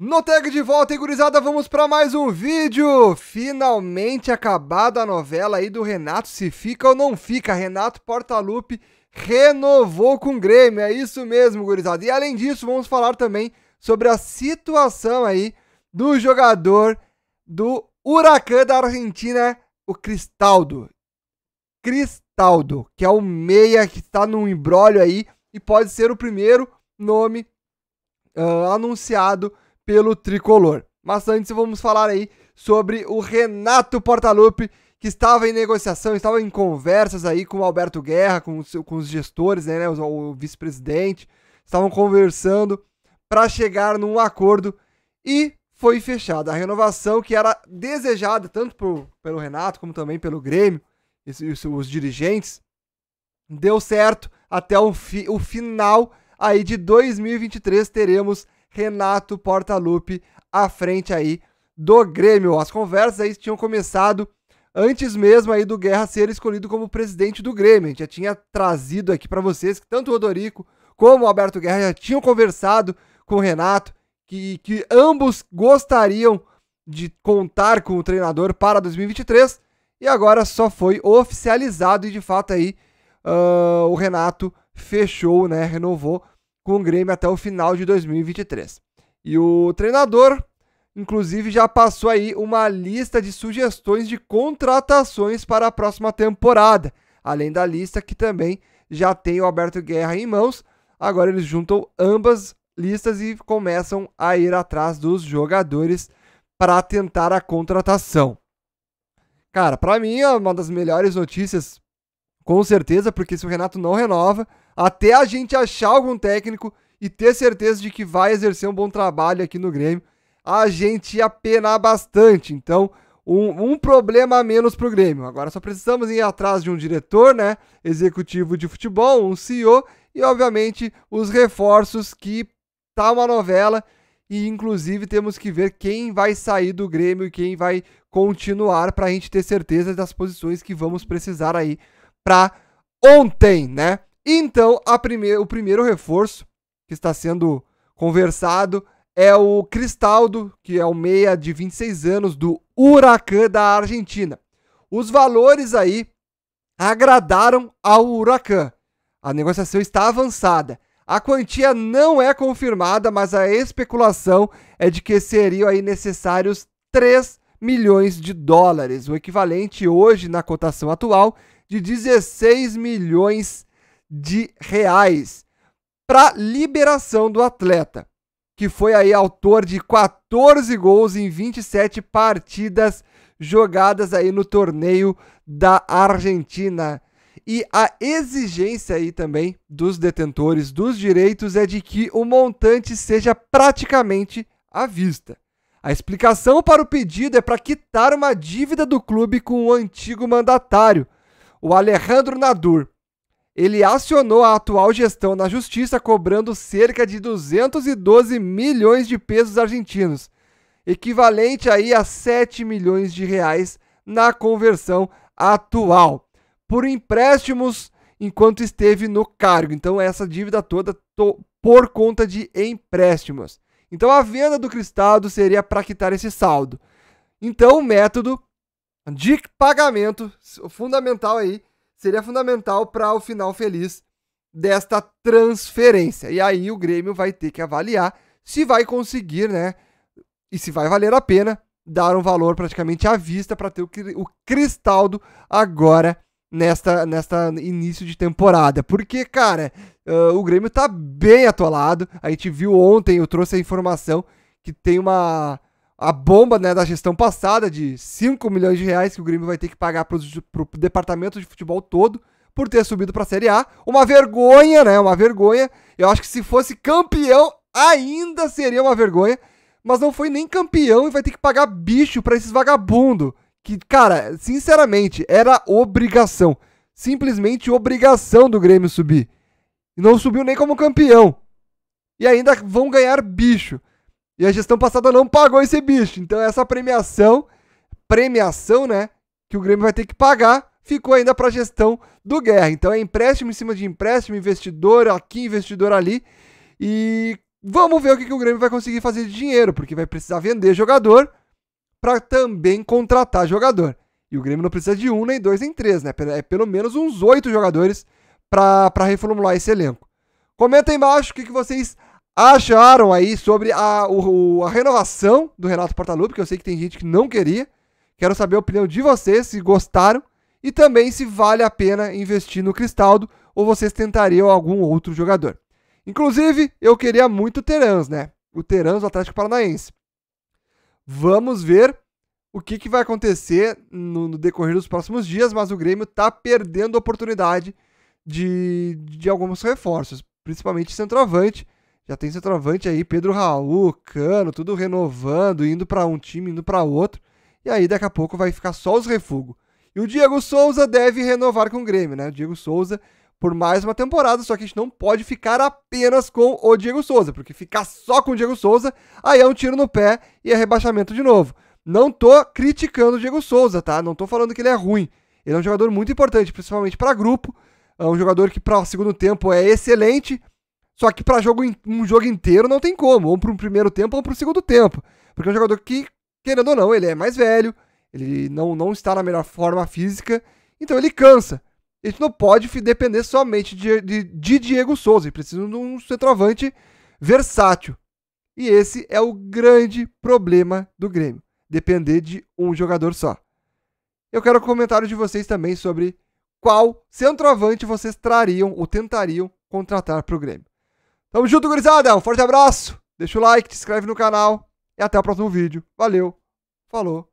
No tag de volta, gurizada, vamos para mais um vídeo! Finalmente acabada a novela aí do Renato, se fica ou não fica. Renato Portaluppi renovou com o Grêmio, é isso mesmo, gurizada. E além disso, vamos falar também sobre a situação aí do jogador do Huracan da Argentina, o Cristaldo. Cristaldo, que é o meia que está num embrólio aí e pode ser o primeiro nome uh, anunciado pelo tricolor. Mas antes vamos falar aí sobre o Renato Portaluppi, que estava em negociação, estava em conversas aí com o Alberto Guerra, com os, com os gestores, né, né o, o vice-presidente, estavam conversando para chegar num acordo e foi fechada a renovação que era desejada tanto pro, pelo Renato como também pelo Grêmio e, e os dirigentes. Deu certo até o, fi, o final aí de 2023 teremos Renato Portaluppi à frente aí do Grêmio. As conversas aí tinham começado antes mesmo aí do Guerra ser escolhido como presidente do Grêmio. A gente já tinha trazido aqui para vocês que tanto o Rodorico como o Alberto Guerra já tinham conversado com o Renato, que, que ambos gostariam de contar com o treinador para 2023 e agora só foi oficializado e de fato aí uh, o Renato fechou, né, renovou com o Grêmio até o final de 2023. E o treinador, inclusive, já passou aí uma lista de sugestões de contratações para a próxima temporada, além da lista que também já tem o Alberto Guerra em mãos. Agora eles juntam ambas listas e começam a ir atrás dos jogadores para tentar a contratação. Cara, para mim é uma das melhores notícias com certeza, porque se o Renato não renova, até a gente achar algum técnico e ter certeza de que vai exercer um bom trabalho aqui no Grêmio, a gente ia penar bastante. Então, um, um problema a menos para o Grêmio. Agora só precisamos ir atrás de um diretor, né? Executivo de futebol, um CEO e, obviamente, os reforços que tá uma novela. E inclusive temos que ver quem vai sair do Grêmio e quem vai continuar para a gente ter certeza das posições que vamos precisar aí para ontem, né? Então, prime o primeiro reforço que está sendo conversado é o Cristaldo, que é o meia de 26 anos do Huracan da Argentina. Os valores aí agradaram ao Huracan. A negociação está avançada. A quantia não é confirmada, mas a especulação é de que seriam aí necessários 3 milhões de dólares, o equivalente hoje na cotação atual de 16 milhões de reais para liberação do atleta, que foi aí autor de 14 gols em 27 partidas jogadas aí no torneio da Argentina. E a exigência aí também dos detentores dos direitos é de que o montante seja praticamente à vista. A explicação para o pedido é para quitar uma dívida do clube com o antigo mandatário, o Alejandro Nadur. Ele acionou a atual gestão na justiça cobrando cerca de 212 milhões de pesos argentinos, equivalente aí a 7 milhões de reais na conversão atual, por empréstimos enquanto esteve no cargo. Então essa dívida toda por conta de empréstimos. Então a venda do Cristado seria para quitar esse saldo. Então o método de pagamento fundamental aí, seria fundamental para o final feliz desta transferência. E aí o Grêmio vai ter que avaliar se vai conseguir, né? E se vai valer a pena dar um valor praticamente à vista para ter o, o Cristaldo agora nesta, nesta início de temporada. Porque, cara, uh, o Grêmio tá bem atolado. A gente viu ontem, eu trouxe a informação que tem uma a bomba né, da gestão passada de 5 milhões de reais que o Grêmio vai ter que pagar para o departamento de futebol todo por ter subido para a Série A. Uma vergonha, né? Uma vergonha. Eu acho que se fosse campeão, ainda seria uma vergonha. Mas não foi nem campeão e vai ter que pagar bicho para esses vagabundo. Que, cara, sinceramente, era obrigação. Simplesmente obrigação do Grêmio subir. E não subiu nem como campeão. E ainda vão ganhar bicho. E a gestão passada não pagou esse bicho. Então essa premiação, premiação, né, que o Grêmio vai ter que pagar, ficou ainda para a gestão do Guerra. Então é empréstimo em cima de empréstimo, investidor aqui, investidor ali. E vamos ver o que, que o Grêmio vai conseguir fazer de dinheiro, porque vai precisar vender jogador para também contratar jogador. E o Grêmio não precisa de um, nem dois, nem três, né? É pelo menos uns oito jogadores para reformular esse elenco. Comenta aí embaixo o que, que vocês acharam aí sobre a, o, a renovação do Renato Portaluppi, que eu sei que tem gente que não queria. Quero saber a opinião de vocês, se gostaram, e também se vale a pena investir no Cristaldo ou vocês tentariam algum outro jogador. Inclusive, eu queria muito o Terans, né? O Terans do Atlético Paranaense. Vamos ver o que, que vai acontecer no, no decorrer dos próximos dias, mas o Grêmio está perdendo a oportunidade de, de alguns reforços, principalmente centroavante já tem centroavante aí, Pedro Raul, Cano, tudo renovando, indo para um time, indo para outro. E aí daqui a pouco vai ficar só os refugos. E o Diego Souza deve renovar com o Grêmio, né? O Diego Souza por mais uma temporada, só que a gente não pode ficar apenas com o Diego Souza, porque ficar só com o Diego Souza, aí é um tiro no pé e é rebaixamento de novo. Não tô criticando o Diego Souza, tá? Não tô falando que ele é ruim. Ele é um jogador muito importante, principalmente para grupo. É um jogador que para o segundo tempo é excelente, só que para jogo, um jogo inteiro não tem como, ou para um primeiro tempo ou para um segundo tempo. Porque é um jogador que, querendo ou não, ele é mais velho, ele não, não está na melhor forma física, então ele cansa. A gente não pode depender somente de, de, de Diego Souza, ele precisa de um centroavante versátil. E esse é o grande problema do Grêmio, depender de um jogador só. Eu quero comentário de vocês também sobre qual centroavante vocês trariam ou tentariam contratar para o Grêmio. Tamo junto, gurizada. Um forte abraço. Deixa o like, se inscreve no canal. E até o próximo vídeo. Valeu. Falou.